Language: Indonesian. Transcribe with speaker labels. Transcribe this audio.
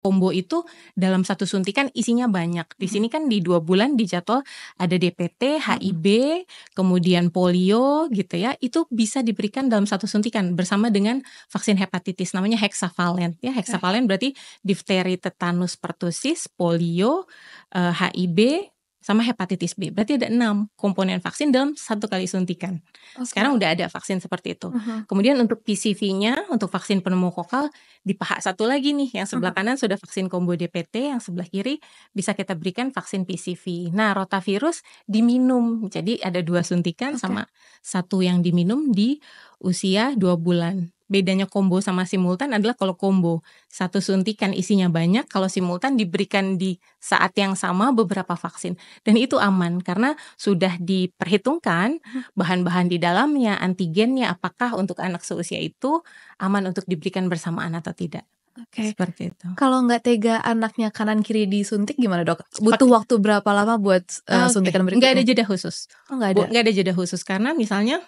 Speaker 1: combo itu dalam satu suntikan isinya banyak. Di mm-hmm. sini kan di dua bulan dijadwal ada DPT, HIB, kemudian polio gitu ya. Itu bisa diberikan dalam satu suntikan bersama dengan vaksin hepatitis namanya hexavalent. Ya, hexavalent berarti difteri, tetanus, pertusis, polio, HIB, eh, sama hepatitis B. Berarti ada enam komponen vaksin dalam satu kali suntikan. Okay. Sekarang udah ada vaksin seperti itu. Uh -huh. Kemudian untuk PCV-nya, untuk vaksin pneumokokal di paha satu lagi nih, yang sebelah uh -huh. kanan sudah vaksin combo DPT, yang sebelah kiri bisa kita berikan vaksin PCV. Nah, rotavirus diminum. Jadi ada dua suntikan okay. sama satu yang diminum di usia dua bulan bedanya combo sama simultan adalah kalau combo satu suntikan isinya banyak, kalau simultan diberikan di saat yang sama beberapa vaksin. Dan itu aman karena sudah diperhitungkan hmm. bahan-bahan di dalamnya, antigennya apakah untuk anak seusia itu aman untuk diberikan bersamaan atau tidak. Oke. Okay. Seperti itu.
Speaker 2: Kalau nggak tega anaknya kanan kiri disuntik gimana dok? Butuh Pak. waktu berapa lama buat uh, eh, ah, okay. suntikan berikutnya? Nggak ada jeda khusus.
Speaker 1: Oh, nggak ada. Nggak ada jeda khusus karena misalnya